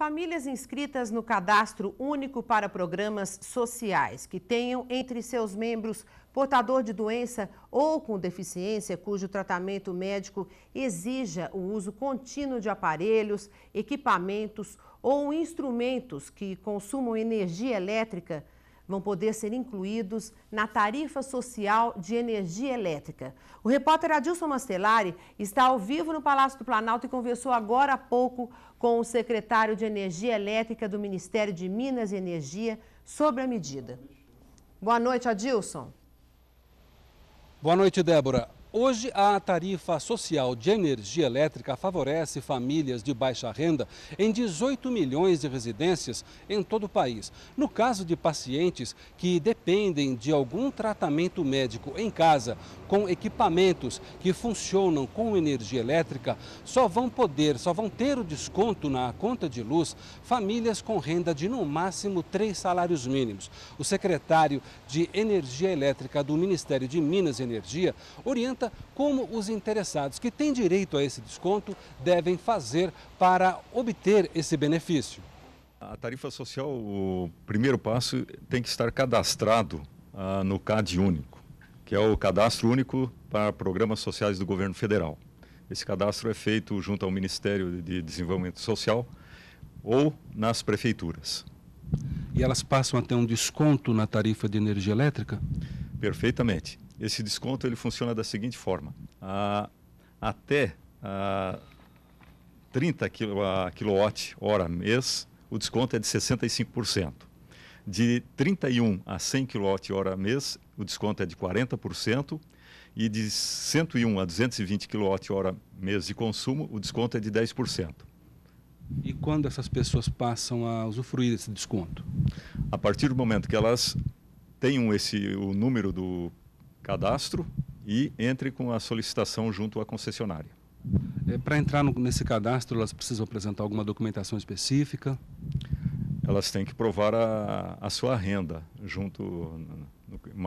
Famílias inscritas no cadastro único para programas sociais que tenham entre seus membros portador de doença ou com deficiência cujo tratamento médico exija o uso contínuo de aparelhos, equipamentos ou instrumentos que consumam energia elétrica vão poder ser incluídos na tarifa social de energia elétrica. O repórter Adilson Mastelari está ao vivo no Palácio do Planalto e conversou agora há pouco com o secretário de Energia Elétrica do Ministério de Minas e Energia sobre a medida. Boa noite, Adilson. Boa noite, Débora. Hoje, a tarifa social de energia elétrica favorece famílias de baixa renda em 18 milhões de residências em todo o país. No caso de pacientes que dependem de algum tratamento médico em casa, com equipamentos que funcionam com energia elétrica, só vão poder, só vão ter o desconto na conta de luz famílias com renda de no máximo três salários mínimos. O secretário de Energia Elétrica do Ministério de Minas e Energia orienta como os interessados que têm direito a esse desconto devem fazer para obter esse benefício. A tarifa social, o primeiro passo tem que estar cadastrado ah, no CAD único, que é o cadastro único para programas sociais do governo federal. Esse cadastro é feito junto ao Ministério de Desenvolvimento Social ou nas prefeituras. E elas passam a ter um desconto na tarifa de energia elétrica? Perfeitamente. Esse desconto ele funciona da seguinte forma: ah, até ah, 30 kwh quilowatt-hora mês, o desconto é de 65%. De 31 a 100 quilowatt-hora mês, o desconto é de 40%. E de 101 a 220 quilowatt-hora mês de consumo, o desconto é de 10%. E quando essas pessoas passam a usufruir desse desconto? A partir do momento que elas tenham esse, o número do cadastro e entre com a solicitação junto à concessionária. É, Para entrar no, nesse cadastro, elas precisam apresentar alguma documentação específica? Elas têm que provar a, a sua renda junto no,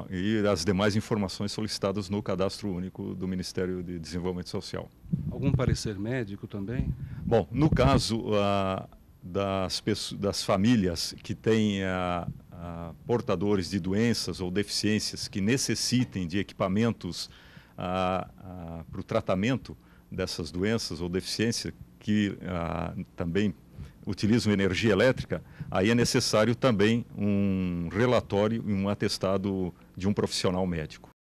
e as demais informações solicitadas no cadastro único do Ministério de Desenvolvimento Social. Algum parecer médico também? Bom, no caso a, ah, das, das famílias que têm a, ah, portadores de doenças ou deficiências que necessitem de equipamentos ah, ah, para o tratamento dessas doenças ou deficiência que ah, também utilizam energia elétrica, aí é necessário também um relatório e um atestado de um profissional médico.